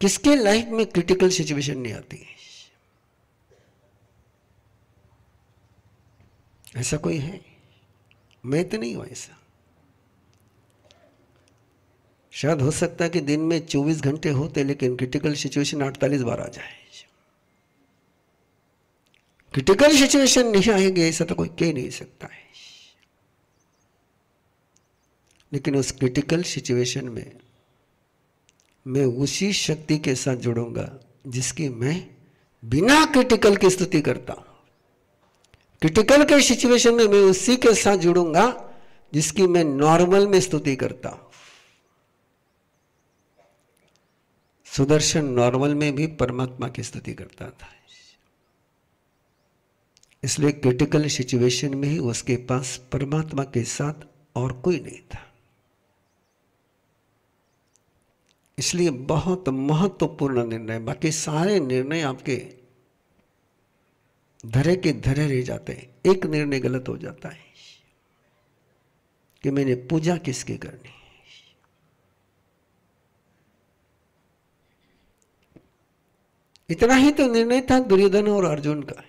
किसके लाइफ में critical situation नहीं आती ऐसा कोई है मैं तो नहीं हूं ऐसा शायद हो सकता है कि दिन में 24 घंटे होते लेकिन क्रिटिकल सिचुएशन 48 बार आ जाए क्रिटिकल सिचुएशन नहीं आएंगे ऐसा तो कोई कह नहीं सकता है लेकिन उस क्रिटिकल सिचुएशन में मैं उसी शक्ति के साथ जुड़ूंगा जिसकी मैं बिना क्रिटिकल की स्तुति करता हूं क्रिटिकल के सिचुएशन में मैं उसी के साथ जुड़ूंगा जिसकी मैं नॉर्मल में स्तुति करता हूं सुदर्शन नॉर्मल में भी परमात्मा की स्तुति करता था इसलिए क्रिटिकल सिचुएशन में ही उसके पास परमात्मा के साथ और कोई नहीं था इसलिए बहुत महत्वपूर्ण निर्णय बाकी सारे निर्णय आपके धरे के धरे रह जाते हैं एक निर्णय गलत हो जाता है कि मैंने पूजा किसकी करनी इतना ही तो निर्णय था दुर्योधन और अर्जुन का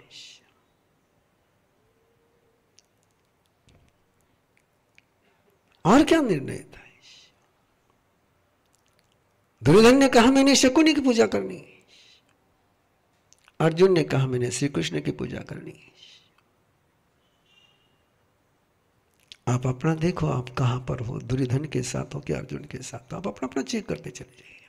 और क्या निर्णय था दुर्योधन ने कहा मैंने शकुनी की पूजा करनी अर्जुन ने कहा मैंने श्री कृष्ण की पूजा करनी आप अपना देखो आप कहां पर हो दुर्योधन के साथ हो कि अर्जुन के साथ हो आप अपना अपना चेक करते चले जाइए